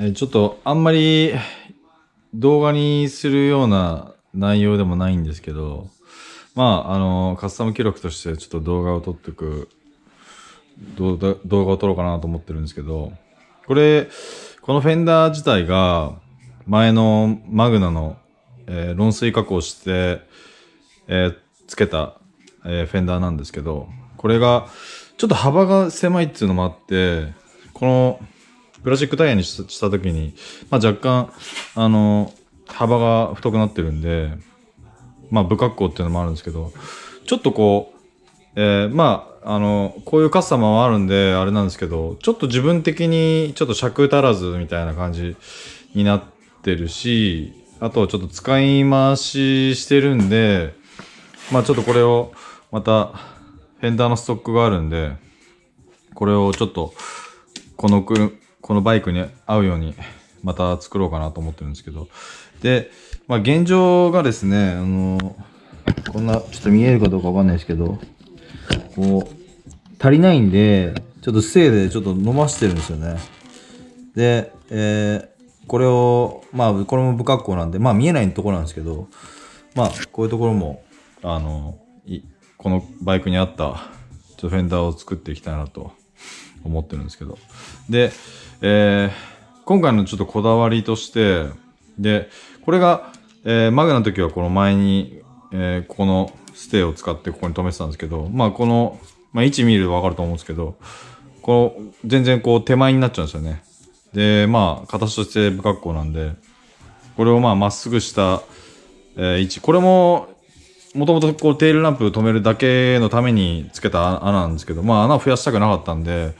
えちょっとあんまり動画にするような内容でもないんですけど、まあ、あの、カスタム記録としてちょっと動画を撮ってく、動画を撮ろうかなと思ってるんですけど、これ、このフェンダー自体が、前のマグナの、えー、論水加工して、えー、つけた、えー、フェンダーなんですけど、これが、ちょっと幅が狭いっていうのもあって、この、プラスチックタイヤにした時に、まあ、若干、あの、幅が太くなってるんで、まあ、不格好っていうのもあるんですけど、ちょっとこう、えー、まあ、あの、こういうカスタマーはあるんで、あれなんですけど、ちょっと自分的にちょっと尺足らずみたいな感じになってるし、あとちょっと使い回ししてるんで、まあちょっとこれを、また、フェンダーのストックがあるんで、これをちょっと、このくる、このバイクに合うようにまた作ろうかなと思ってるんですけど。で、まあ、現状がですね、あの、こんな、ちょっと見えるかどうかわかんないですけど、こう、足りないんで、ちょっとせいでちょっと飲ましてるんですよね。で、えー、これを、まあ、これも不格好なんで、まあ見えないところなんですけど、まあ、こういうところも、あの、いこのバイクに合った、ちょっとフェンダーを作っていきたいなと思ってるんですけど。で、えー、今回のちょっとこだわりとして、で、これが、えー、マグナの時はこの前に、えー、ここのステーを使ってここに止めてたんですけど、まあこの、まあ位置見るとわかると思うんですけど、この、全然こう手前になっちゃうんですよね。で、まあ形として不格好なんで、これをまあまっすぐした、えー、位置、これも、もともとこうテールランプ止めるだけのためにつけた穴なんですけど、まあ穴を増やしたくなかったんで、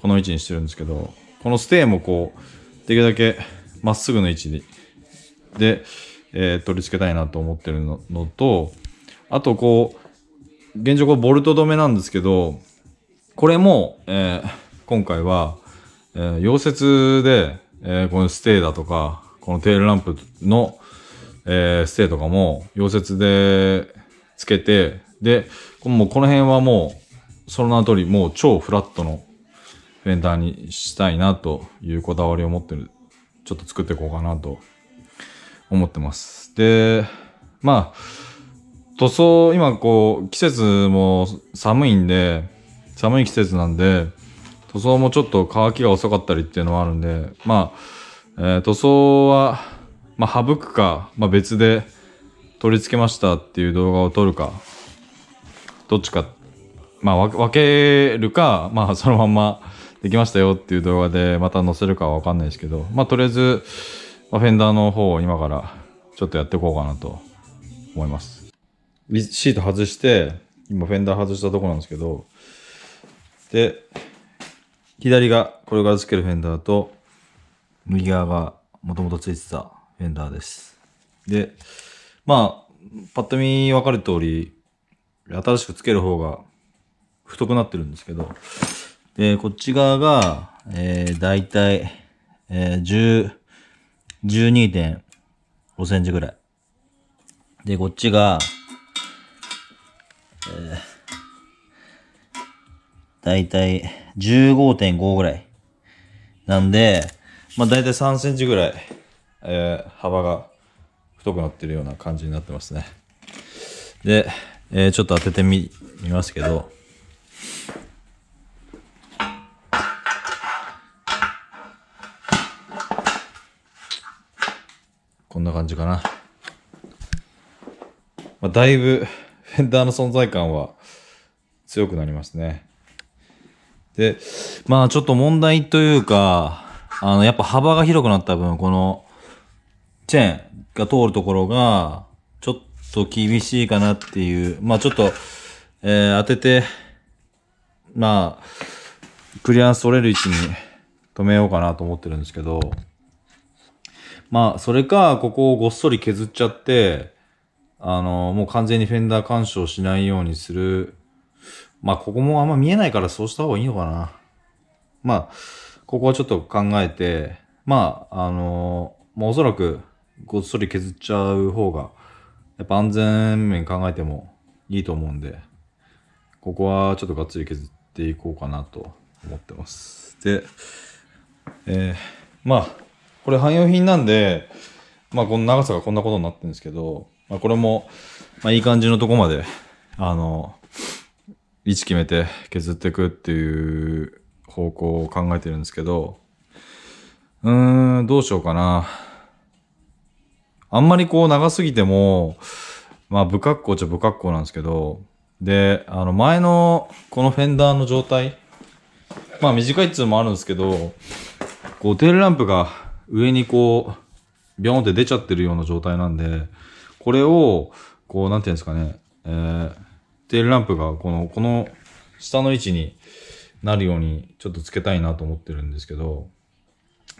この位置にしてるんですけど、このステーもこう、できるだけまっすぐの位置で、で、えー、取り付けたいなと思ってるののと、あとこう、現状こうボルト止めなんですけど、これも、えー、今回は、えー、溶接で、えー、このステーだとか、このテールランプの、えー、ステーとかも溶接で付けて、で、もうこの辺はもう、その名の通り、もう超フラットのフェンダーにしたいなというこだわりを持ってる、ちょっと作っていこうかなと思ってます。で、まあ、塗装、今こう、季節も寒いんで、寒い季節なんで、塗装もちょっと乾きが遅かったりっていうのはあるんで、まあ、えー、塗装は、まあ、省くか、まあ、別で取り付けましたっていう動画を撮るか、どっちか、まあ、分けるか、まあ、そのまんま、できましたよっていう動画でまた載せるかはわかんないですけど、まあとりあえず、まあ、フェンダーの方を今からちょっとやっていこうかなと思います。シート外して、今フェンダー外したとこなんですけど、で、左がこれが付けるフェンダーと、右側がもともと付いてたフェンダーです。で、まあ、パッと見分かる通り、新しく付ける方が太くなってるんですけど、で、こっち側が、えー、だいたい、えー、10、12.5センチぐらい。で、こっちが、えー、だいたい15.5ぐらい。なんで、まあ、だいたい3センチぐらい、えー、幅が太くなってるような感じになってますね。で、えー、ちょっと当ててみ、みますけど、感じかな。まあ、だいぶ、フェンダーの存在感は強くなりますね。で、まあちょっと問題というか、あの、やっぱ幅が広くなった分、この、チェーンが通るところが、ちょっと厳しいかなっていう、まあちょっと、えー、当てて、まあ、クリアンス取れる位置に止めようかなと思ってるんですけど、まあ、それか、ここをごっそり削っちゃって、あの、もう完全にフェンダー干渉しないようにする。まあ、ここもあんま見えないからそうした方がいいのかな。まあ、ここはちょっと考えて、まあ、あの、まあ、おそらく、ごっそり削っちゃう方が、やっぱ安全面考えてもいいと思うんで、ここはちょっとがっつり削っていこうかなと思ってます。で、えー、まあ、これ汎用品なんで、まあこの長さがこんなことになってるんですけど、まあこれも、まあいい感じのとこまで、あの、位置決めて削っていくっていう方向を考えてるんですけど、うーん、どうしようかな。あんまりこう長すぎても、まあ不格好っちゃ不格好なんですけど、で、あの前のこのフェンダーの状態、まあ短いっつうのもあるんですけど、こうテールランプが上にこう、ビョンって出ちゃってるような状態なんで、これを、こう、なんていうんですかね、えー、テールランプがこの、この下の位置になるようにちょっとつけたいなと思ってるんですけど、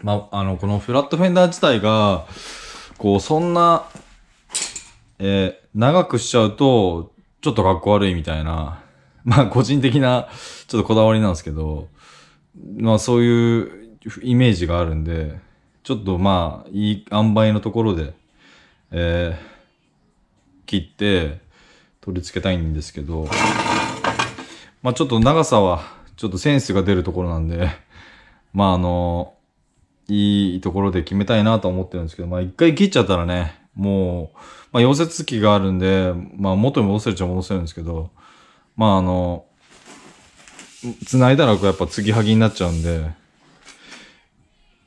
まあ、の、このフラットフェンダー自体が、こう、そんな、えー、長くしちゃうと、ちょっとかっこ悪いみたいな、まあ、個人的な、ちょっとこだわりなんですけど、まあ、そういうイメージがあるんで、ちょっとまあ、いい塩梅のところで、えー、切って、取り付けたいんですけど、まあちょっと長さは、ちょっとセンスが出るところなんで、まああの、いいところで決めたいなと思ってるんですけど、まあ一回切っちゃったらね、もう、まあ溶接機があるんで、まあ元に戻せるっちゃ戻せるんですけど、まああの、繋いだらやっぱ継ぎはぎになっちゃうんで、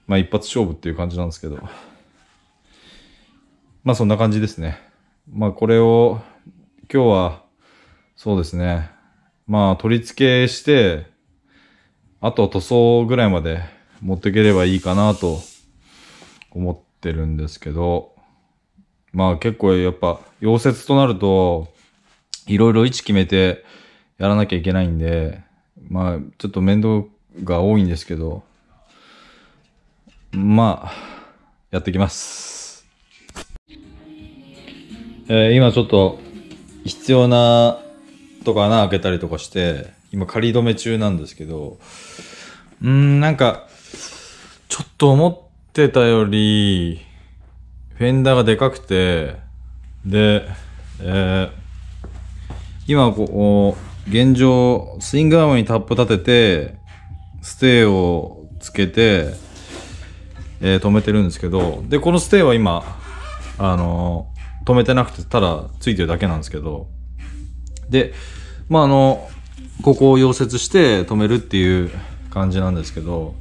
まあ一発勝負っていう感じなんですけど、まあそんな感じですね。まあこれを、今日は、そうですね、まあ取り付けして、あと塗装ぐらいまで持っていければいいかなと思ってるんですけど、まあ結構やっぱ溶接となると、いろいろ位置決めてやらなきゃいけないんで、まあちょっと面倒が多いんですけど、まあ、やってきます。えー、今ちょっと、必要なとか穴開けたりとかして、今仮止め中なんですけど、うーん、なんか、ちょっと思ってたより、フェンダーがでかくて、で、えー、今こう、現状、スイングアームにタップ立てて、ステーをつけて、えー、止めてるんですけど、で、このステーは今、あのー、止めてなくて、ただついてるだけなんですけど、で、まあ、あの、ここを溶接して止めるっていう感じなんですけど、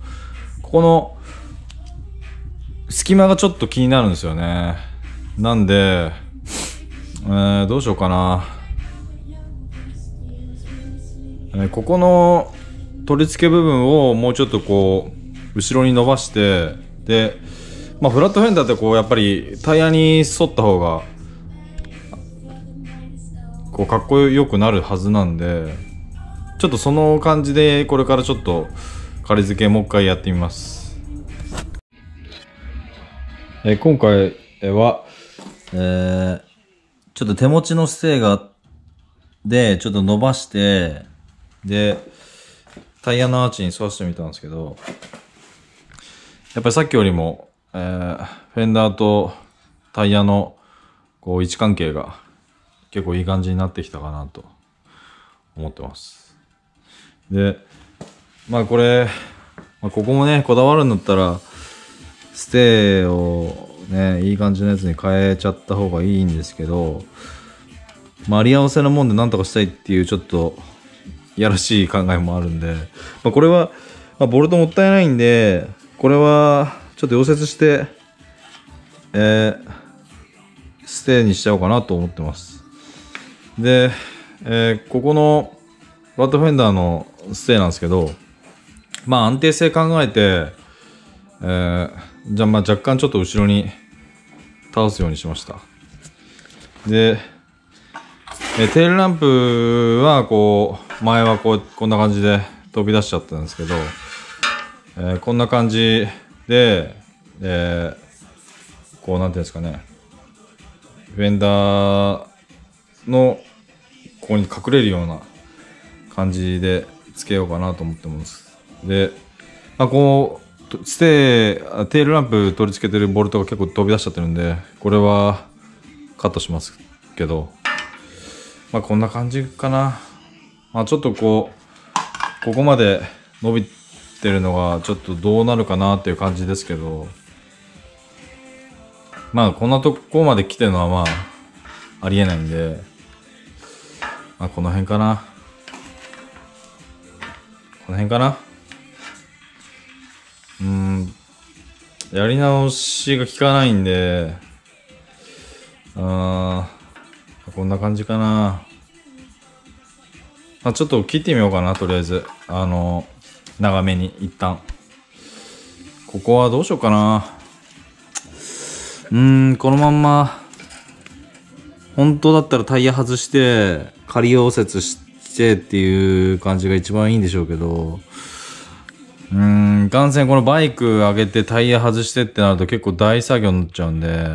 ここの隙間がちょっと気になるんですよね。なんで、えー、どうしようかな。えー、ここの取り付け部分をもうちょっとこう、後ろに伸ばして、で、まあ、フラットフェンダーってこうやっぱりタイヤに沿った方がこうかっこよくなるはずなんでちょっとその感じでこれからちょっと仮付けもう一回やってみます、えー、今回は、えー、ちょっと手持ちの姿勢がでちょっと伸ばしてでタイヤのアーチに沿わせてみたんですけどやっぱりさっきよりも、えー、フェンダーとタイヤのこう位置関係が結構いい感じになってきたかなと思ってます。で、まあこれ、まあ、ここもね、こだわるんだったら、ステーをね、いい感じのやつに変えちゃった方がいいんですけど、まあ、り合わせのもんで何とかしたいっていうちょっと、やらしい考えもあるんで、まあ、これは、まあ、ボルトもったいないんで、これは、ちょっと溶接して、えー、ステーにしちゃおうかなと思ってます。で、えー、ここの、バットフェンダーのステーなんですけど、まあ安定性考えて、えー、じゃあまあ若干ちょっと後ろに倒すようにしました。で、えテールランプはこう前はこうこんな感じで飛び出しちゃったんですけどえー、こんな感じで、えー、こう、なんていうんですかね、フェンダーの、ここに隠れるような感じでつけようかなと思ってます。で、まあ、こう、ステー、テールランプ取り付けてるボルトが結構飛び出しちゃってるんで、これはカットしますけど、まあ、こんな感じかな。まあ、ちょっとこう、ここまで伸びってるのがちょっとどうなるかなっていう感じですけど、まあこんなとこまで来てるのはまあありえないんで、まあこの辺かな。この辺かな。うん、やり直しが効かないんで、あこんな感じかな。まあ、ちょっと切ってみようかな、とりあえず。あの長めに一旦ここはどうしようかなうーんこのまんま本当だったらタイヤ外して仮溶接してっていう感じが一番いいんでしょうけどうんいかんせんこのバイク上げてタイヤ外してってなると結構大作業になっちゃうんで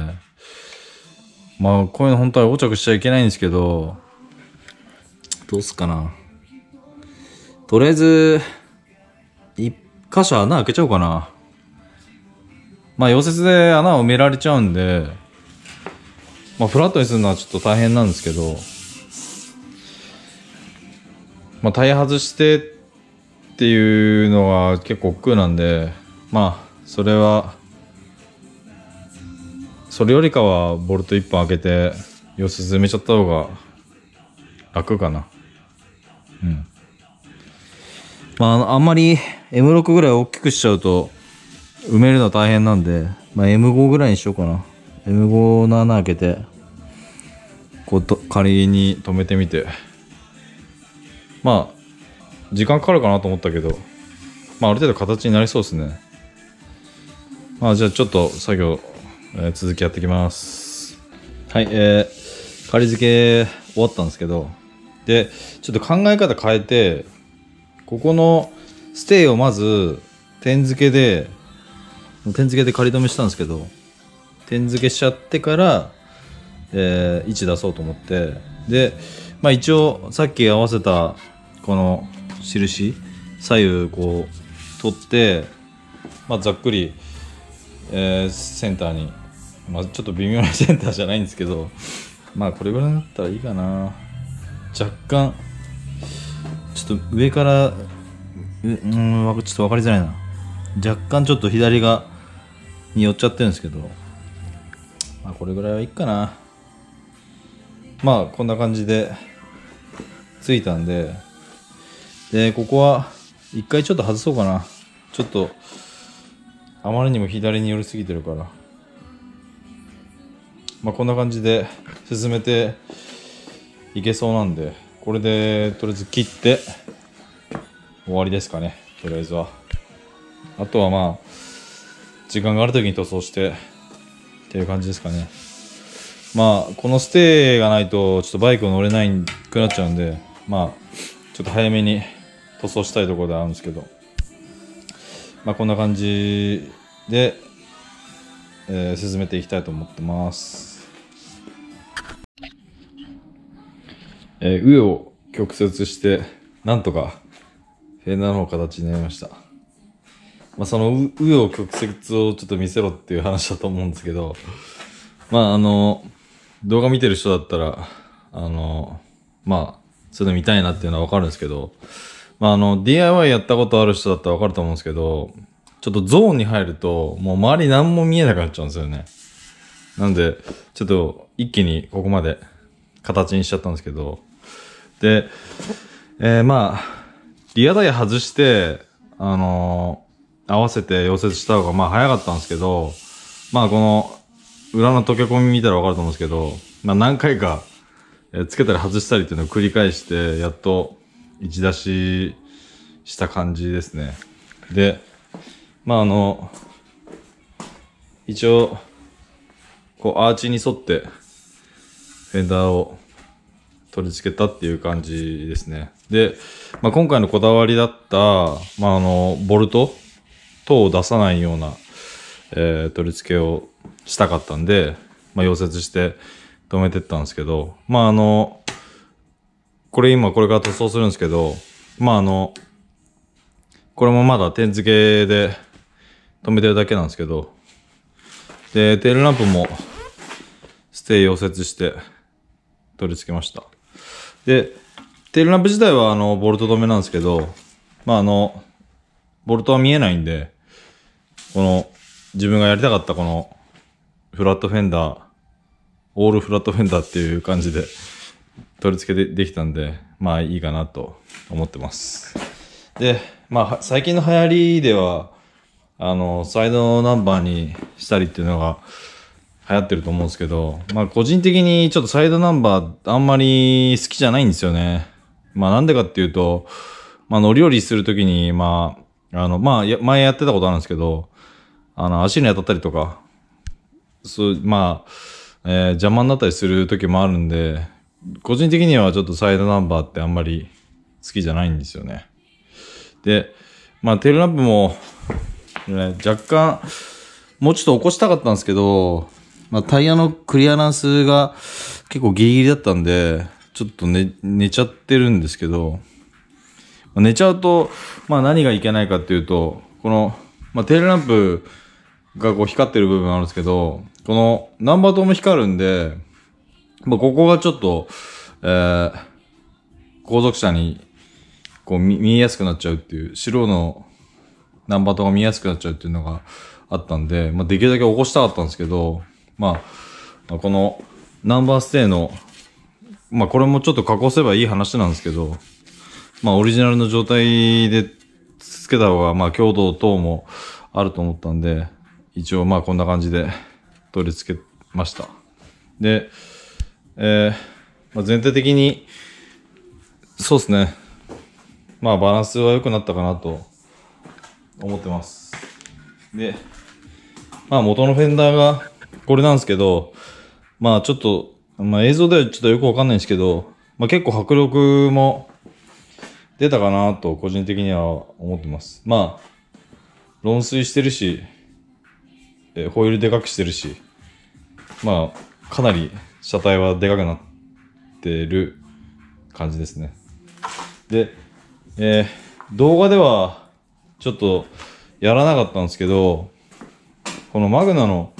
まあこういうの本当は横着しちゃいけないんですけどどうすっかなとりあえず箇所穴開けちゃおうかな。まあ、溶接で穴を埋められちゃうんで、まあ、フラットにするのはちょっと大変なんですけど、まあ、タイヤ外してっていうのは結構くうなんで、まあ、それは、それよりかはボルト1本開けて、溶接埋めちゃった方が楽かな。うん。まあ、あんまり M6 ぐらい大きくしちゃうと、埋めるの大変なんで、まあ、M5 ぐらいにしようかな。M5 の穴開けて、こうと、仮に止めてみて。まあ、時間かかるかなと思ったけど、まあ、ある程度形になりそうですね。まあ、じゃあちょっと作業、えー、続きやっていきます。はい、えー、仮付け終わったんですけど、で、ちょっと考え方変えて、ここのステイをまず点付けで点付けで仮止めしたんですけど点付けしちゃってから、えー、位置出そうと思ってで、まあ、一応さっき合わせたこの印左右こう取って、まあ、ざっくり、えー、センターに、まあ、ちょっと微妙なセンターじゃないんですけどまあこれぐらいだったらいいかな若干ちょっと上からううんちょっと分かりづらいな若干ちょっと左がに寄っちゃってるんですけど、まあ、これぐらいはいいかなまあこんな感じで着いたんででここは一回ちょっと外そうかなちょっとあまりにも左に寄りすぎてるからまあこんな感じで進めていけそうなんでこれで、とりあえず切って、終わりですかね。とりあえずは。あとはまあ、時間がある時に塗装して、っていう感じですかね。まあ、このステーがないと、ちょっとバイク乗れないくなっちゃうんで、まあ、ちょっと早めに塗装したいところではあるんですけど、まあ、こんな感じで、えー、進めていきたいと思ってます。えー、紆を曲折して、なんとか、フェンダーの形になりました。まあ、その上を曲折をちょっと見せろっていう話だと思うんですけど、まあ、あの、動画見てる人だったら、あの、まあ、そういうの見たいなっていうのはわかるんですけど、まあ、あの、DIY やったことある人だったらわかると思うんですけど、ちょっとゾーンに入ると、もう周り何も見えなくなっちゃうんですよね。なんで、ちょっと一気にここまで形にしちゃったんですけど、で、えー、まあ、リアタイ外して、あのー、合わせて溶接した方がまあ早かったんですけど、まあこの、裏の溶け込み見たらわかると思うんですけど、まあ何回か、えー、つけたり外したりっていうのを繰り返して、やっと一出しした感じですね。で、まああの、一応、こうアーチに沿って、フェンダーを取り付けたっていう感じですね。で、まあ、今回のこだわりだった、まあ、あの、ボルト等を出さないような、えー、取り付けをしたかったんで、まあ、溶接して止めてったんですけど、まあ、あの、これ今これから塗装するんですけど、まあ、あの、これもまだ点付けで止めてるだけなんですけど、で、テールランプもステイ溶接して取り付けました。で、テールランプ自体はあの、ボルト止めなんですけど、まああの、ボルトは見えないんで、この、自分がやりたかったこの、フラットフェンダー、オールフラットフェンダーっていう感じで、取り付けでできたんで、まあいいかなと思ってます。で、まあ最近の流行りでは、あの、サイドナンバーにしたりっていうのが、流行ってると思うんですけど、まあ個人的にちょっとサイドナンバーあんまり好きじゃないんですよね。まあなんでかっていうと、まあ乗り降りするときに、まあ、あの、まあや前やってたことあるんですけど、あの足に当たったりとか、そう、まあ、えー、邪魔になったりする時もあるんで、個人的にはちょっとサイドナンバーってあんまり好きじゃないんですよね。で、まあテールランプも、ね、若干、もうちょっと起こしたかったんですけど、まあ、タイヤのクリアランスが結構ギリギリだったんで、ちょっと寝、寝ちゃってるんですけど、まあ、寝ちゃうと、まあ何がいけないかっていうと、この、まあテールランプがこう光ってる部分あるんですけど、このナンバー灯も光るんで、まあここがちょっと、えー、後続車にこう見えやすくなっちゃうっていう、白のナンバー灯が見えやすくなっちゃうっていうのがあったんで、まあできるだけ起こしたかったんですけど、まあ、このナンバーステイの、まあこれもちょっと加工すればいい話なんですけど、まあオリジナルの状態でつけた方が、まあ強度等もあると思ったんで、一応まあこんな感じで取り付けました。で、えー、まあ、全体的に、そうですね。まあバランスは良くなったかなと思ってます。で、まあ元のフェンダーがこれなんですけど、まあちょっと、まあ映像ではちょっとよくわかんないんですけど、まあ結構迫力も出たかなと個人的には思ってます。まあ、論水してるし、えホイールでかくしてるし、まあかなり車体はでかくなってる感じですね。で、えー、動画ではちょっとやらなかったんですけど、このマグナの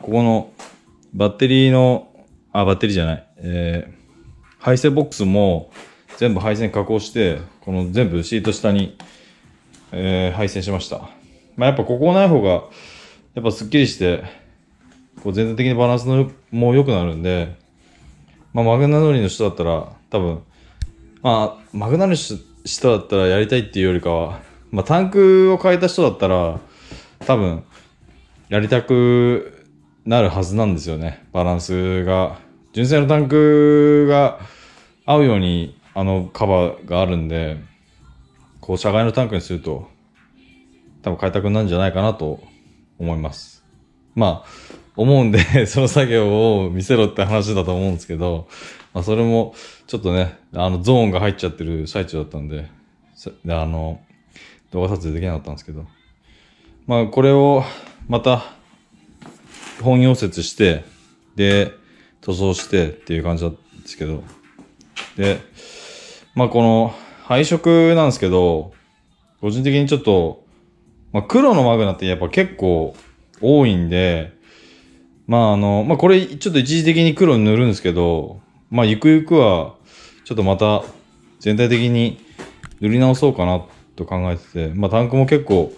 ここのバッテリーの、あ、バッテリーじゃない、えー、配線ボックスも全部配線加工して、この全部シート下に、えー、配線しました。まあ、やっぱここない方が、やっぱすっきりして、こう全体的にバランスのも良くなるんで、まあ、マグナノリの人だったら、多分、まあ、マグナノリの人だったらやりたいっていうよりかは、まあ、タンクを変えた人だったら、多分、やりたくなるはずなんですよね。バランスが。純正のタンクが合うように、あのカバーがあるんで、こう、社外のタンクにすると、多分開拓なんじゃないかなと思います。まあ、思うんで その作業を見せろって話だと思うんですけど、まあ、それも、ちょっとね、あの、ゾーンが入っちゃってる最中だったんで、あの、動画撮影できなかったんですけど、まあ、これを、また、本溶接して、で、塗装してっていう感じなんですけど、で、まあこの配色なんですけど、個人的にちょっと、まあ黒のマグナってやっぱ結構多いんで、まああの、まあこれちょっと一時的に黒に塗るんですけど、まあゆくゆくはちょっとまた全体的に塗り直そうかなと考えてて、まあタンクも結構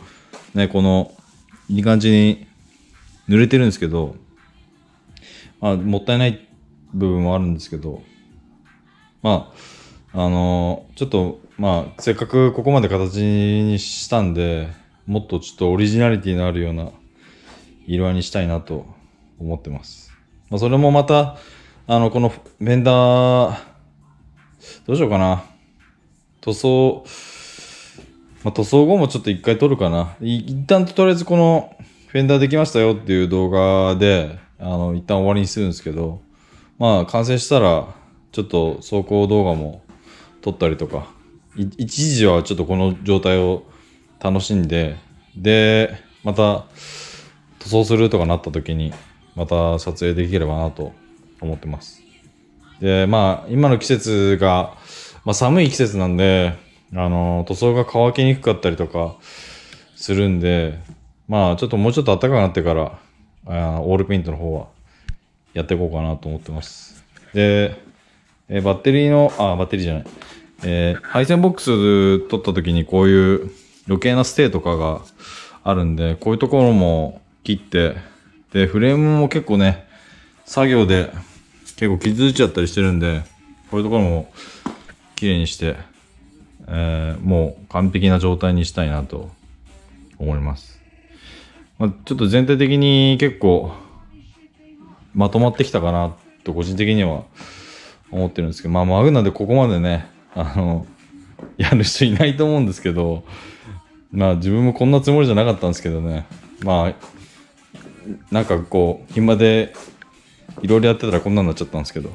ね、このいい感じに濡れてるんですけど、まあ、もったいない部分もあるんですけど、まあ、あのー、ちょっと、まあ、せっかくここまで形にしたんで、もっとちょっとオリジナリティのあるような色合いにしたいなと思ってます。まあ、それもまた、あの、このベンダー、どうしようかな。塗装、まあ、塗装後もちょっと一回取るかな。一旦とりあえずこの、フェンダーできましたよっていう動画で、あの、一旦終わりにするんですけど、まあ、完成したら、ちょっと走行動画も撮ったりとか、一時はちょっとこの状態を楽しんで、で、また、塗装するとかなった時に、また撮影できればなと思ってます。で、まあ、今の季節が、まあ、寒い季節なんで、あの、塗装が乾きにくかったりとかするんで、まあちょっともうちょっと暖かくなってから、あオールペイントの方はやっていこうかなと思ってます。で、えバッテリーの、あ、バッテリーじゃない。えー、配線ボックス取った時にこういう余計なステーとかがあるんで、こういうところも切って、で、フレームも結構ね、作業で結構傷ついちゃったりしてるんで、こういうところも綺麗にして、えー、もう完璧な状態にしたいなと思います。まあ、ちょっと全体的に結構まとまってきたかなと個人的には思ってるんですけど、まあ、マグナでここまでね、あの、やる人いないと思うんですけど、まあ自分もこんなつもりじゃなかったんですけどね、まあ、なんかこう、暇でいろいろやってたらこんなになっちゃったんですけど、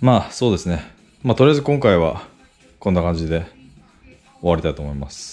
まあそうですね、まあとりあえず今回はこんな感じで終わりたいと思います。